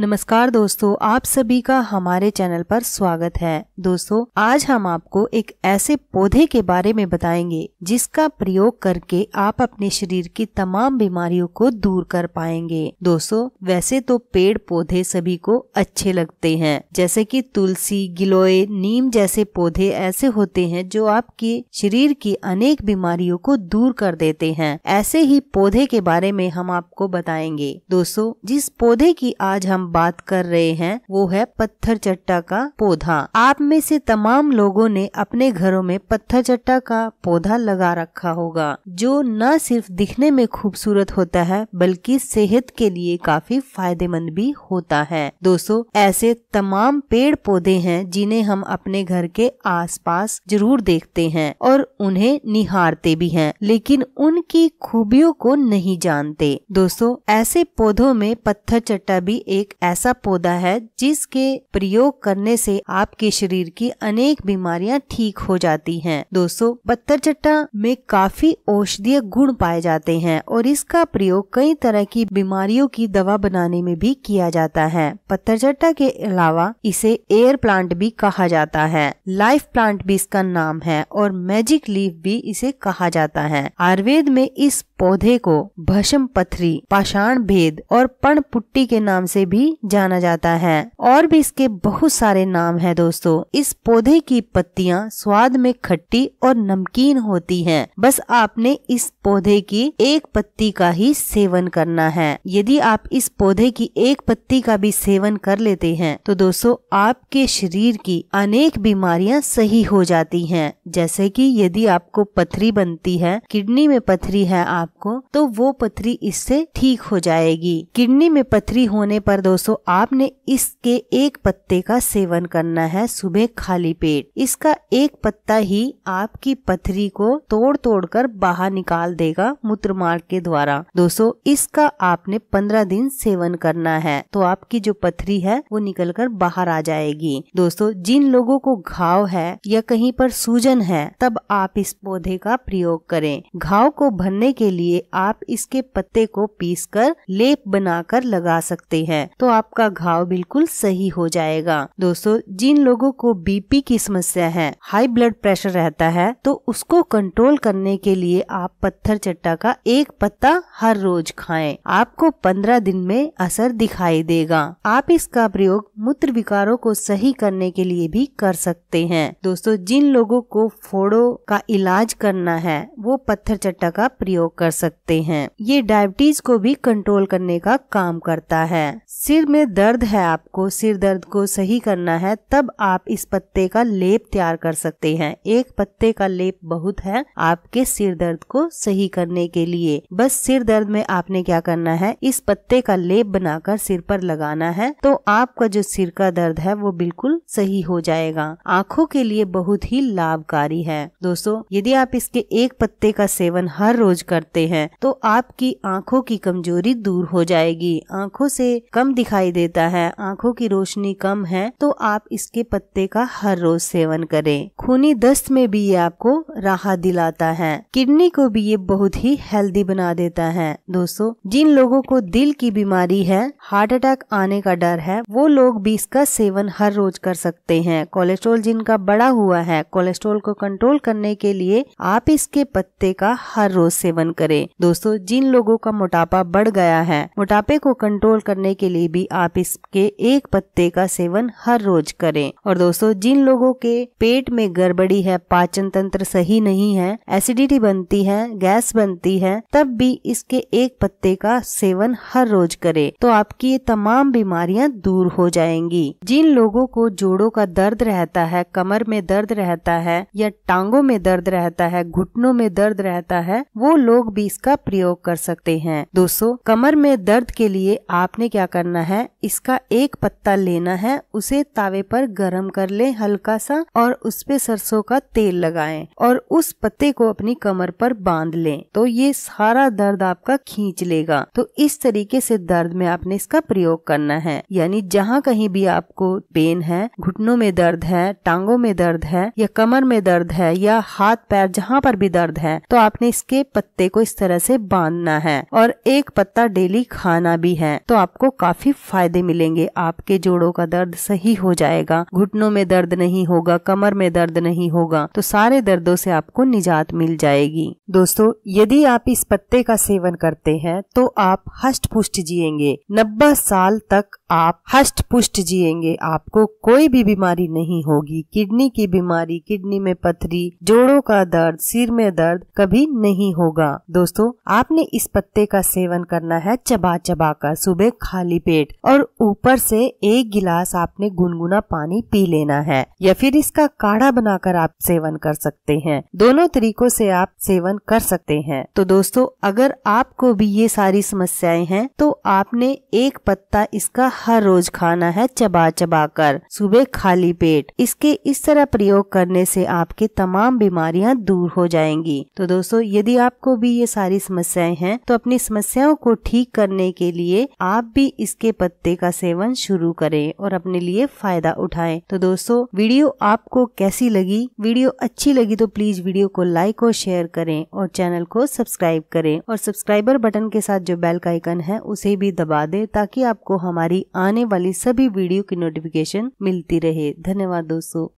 नमस्कार दोस्तों आप सभी का हमारे चैनल पर स्वागत है दोस्तों आज हम आपको एक ऐसे पौधे के बारे में बताएंगे जिसका प्रयोग करके आप अपने शरीर की तमाम बीमारियों को दूर कर पाएंगे दोस्तों वैसे तो पेड़ पौधे सभी को अच्छे लगते हैं जैसे कि तुलसी गिलोय नीम जैसे पौधे ऐसे होते हैं जो आपके शरीर की अनेक बीमारियों को दूर कर देते हैं ऐसे ही पौधे के बारे में हम आपको बताएंगे दोस्तों जिस पौधे की आज हम बात कर रहे हैं वो है पत्थर चट्टा का पौधा आप में से तमाम लोगों ने अपने घरों में पत्थर चट्टा का पौधा लगा रखा होगा जो न सिर्फ दिखने में खूबसूरत होता है बल्कि सेहत के लिए काफी फायदेमंद भी होता है दोस्तों ऐसे तमाम पेड़ पौधे हैं जिन्हें हम अपने घर के आसपास जरूर देखते हैं और उन्हें निहारते भी हैं लेकिन उनकी खूबियों को नहीं जानते दोस्तों ऐसे पौधों में पत्थर चट्टा भी एक ऐसा पौधा है जिसके प्रयोग करने से आपके शरीर की अनेक बीमारियां ठीक हो जाती हैं। दोस्तों बत्तर चट्टा में काफी औषधीय गुण पाए जाते हैं और इसका प्रयोग कई तरह की बीमारियों की दवा बनाने में भी किया जाता है पत्थर चट्टा के अलावा इसे एयर प्लांट भी कहा जाता है लाइफ प्लांट भी इसका नाम है और मैजिक लीव भी इसे कहा जाता है आयुर्वेद में इस पौधे को भस्म पथरी पाषाण भेद और पण पुट्टी के नाम से भी भी जाना जाता है और भी इसके बहुत सारे नाम है दोस्तों इस पौधे की पत्तियां स्वाद में खट्टी और नमकीन होती हैं। बस आपने इस पौधे की एक पत्ती का ही सेवन करना है यदि आप इस पौधे की एक पत्ती का भी सेवन कर लेते हैं तो दोस्तों आपके शरीर की अनेक बीमारियां सही हो जाती हैं जैसे कि यदि आपको पथरी बनती है किडनी में पथरी है आपको तो वो पथरी इससे ठीक हो जाएगी किडनी में पथरी होने पर दोस्तों आपने इसके एक पत्ते का सेवन करना है सुबह खाली पेट इसका एक पत्ता ही आपकी पथरी को तोड़ तोड़ कर बाहर निकाल देगा मूत्र मार्ग के द्वारा दोस्तों इसका आपने पंद्रह दिन सेवन करना है तो आपकी जो पथरी है वो निकल कर बाहर आ जाएगी दोस्तों जिन लोगों को घाव है या कहीं पर सूजन है तब आप इस पौधे का प्रयोग करें घाव को भरने के लिए आप इसके पत्ते को पीस कर लेप बनाकर लगा सकते हैं तो आपका घाव बिल्कुल सही हो जाएगा दोस्तों जिन लोगों को बीपी की समस्या है हाई ब्लड प्रेशर रहता है तो उसको कंट्रोल करने के लिए आप पत्थर चट्टा का एक पत्ता हर रोज खाएं आपको पंद्रह दिन में असर दिखाई देगा आप इसका प्रयोग मूत्र विकारों को सही करने के लिए भी कर सकते हैं दोस्तों जिन लोगों को फोड़ो का इलाज करना है वो पत्थर चट्टा का प्रयोग कर सकते हैं ये डायबिटीज को भी कंट्रोल करने का काम करता है सिर में दर्द है आपको सिर दर्द को सही करना है तब आप इस पत्ते का लेप तैयार कर सकते हैं एक पत्ते का लेप बहुत है आपके सिर दर्द को सही करने के लिए बस सिर दर्द में आपने क्या करना है इस पत्ते का लेप बनाकर सिर पर लगाना है तो आपका जो सिर का दर्द है वो बिल्कुल सही हो जाएगा आँखों के लिए बहुत ही लाभकारी है दोस्तों यदि आप इसके एक पत्ते का सेवन हर रोज करते हैं तो आपकी आँखों की कमजोरी दूर हो जाएगी आँखों से कम दिखाई देता है आंखों की रोशनी कम है तो आप इसके पत्ते का हर रोज सेवन करें खूनी दस्त में भी ये आपको राहत दिलाता है किडनी को भी ये बहुत ही हेल्दी बना देता है दोस्तों जिन लोगों को दिल की बीमारी है हार्ट अटैक आने का डर है वो लोग भी इसका सेवन हर रोज कर सकते हैं कोलेस्ट्रोल जिनका बड़ा हुआ है कोलेस्ट्रोल को कंट्रोल करने के लिए आप इसके पत्ते का हर रोज सेवन करें दोस्तों जिन लोगों का मोटापा बढ़ गया है मोटापे को कंट्रोल करने के लिए भी आप इसके एक पत्ते का सेवन हर रोज करें और दोस्तों जिन लोगों के पेट में गड़बड़ी है पाचन तंत्र सही नहीं है एसिडिटी बनती है गैस बनती है तब भी इसके एक पत्ते का सेवन हर रोज करें तो आपकी ये तमाम बीमारियां दूर हो जाएंगी जिन लोगों को जोड़ों का दर्द रहता है कमर में दर्द रहता है या टांगों में दर्द रहता है घुटनों में दर्द रहता है वो लोग भी इसका प्रयोग कर सकते हैं दोस्तों कमर में दर्द के लिए आपने क्या करना करना है इसका एक पत्ता लेना है उसे तावे पर गरम कर लें हल्का सा और उस पे सरसों का तेल लगाएं और उस पत्ते को अपनी कमर पर बांध लें तो ये सारा दर्द आपका खींच लेगा तो इस तरीके से दर्द में आपने इसका प्रयोग करना है यानी जहाँ कहीं भी आपको पेन है घुटनों में दर्द है टांगों में दर्द है या कमर में दर्द है या हाथ पैर जहाँ पर भी दर्द है तो आपने इसके पत्ते को इस तरह से बांधना है और एक पत्ता डेली खाना भी है तो आपको काफी काफी फायदे मिलेंगे आपके जोड़ों का दर्द सही हो जाएगा घुटनों में दर्द नहीं होगा कमर में दर्द नहीं होगा तो सारे दर्दों से आपको निजात मिल जाएगी दोस्तों यदि आप इस पत्ते का सेवन करते हैं तो आप हष्ट पुष्ट जियेंगे नब्बे साल तक आप हष्ट पुष्ट जियेंगे आपको कोई भी बीमारी नहीं होगी किडनी की बीमारी किडनी में पथरी जोड़ों का दर्द सिर में दर्द कभी नहीं होगा दोस्तों आपने इस पत्ते का सेवन करना है चबा चबा कर सुबह खाली पेट और ऊपर से एक गिलास आपने गुनगुना पानी पी लेना है या फिर इसका काढ़ा बनाकर आप सेवन कर सकते हैं दोनों तरीकों से आप सेवन कर सकते हैं तो दोस्तों अगर आपको भी ये सारी समस्याएं हैं तो आपने एक पत्ता इसका हर रोज खाना है चबा चबा कर सुबह खाली पेट इसके इस तरह प्रयोग करने से आपके तमाम बीमारियां दूर हो जाएंगी तो दोस्तों यदि आपको भी ये सारी समस्याएं हैं तो अपनी समस्याओं को ठीक करने के लिए आप भी इस इसके पत्ते का सेवन शुरू करें और अपने लिए फायदा उठाएं तो दोस्तों वीडियो आपको कैसी लगी वीडियो अच्छी लगी तो प्लीज वीडियो को लाइक और शेयर करें और चैनल को सब्सक्राइब करें और सब्सक्राइबर बटन के साथ जो बेल का आइकन है उसे भी दबा दें ताकि आपको हमारी आने वाली सभी वीडियो की नोटिफिकेशन मिलती रहे धन्यवाद दोस्तों